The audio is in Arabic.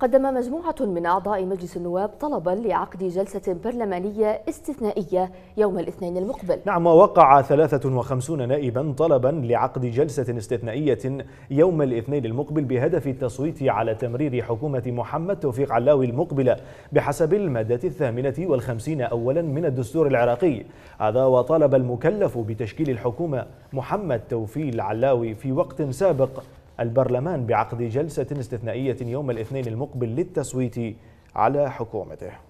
قدم مجموعة من أعضاء مجلس النواب طلبا لعقد جلسة برلمانية استثنائية يوم الاثنين المقبل نعم ووقع 53 نائبا طلبا لعقد جلسة استثنائية يوم الاثنين المقبل بهدف التصويت على تمرير حكومة محمد توفيق علاوي المقبلة بحسب المادة الثامنة والخمسين أولا من الدستور العراقي هذا وطلب المكلف بتشكيل الحكومة محمد توفيق العلاوي في وقت سابق البرلمان بعقد جلسة استثنائية يوم الاثنين المقبل للتصويت على حكومته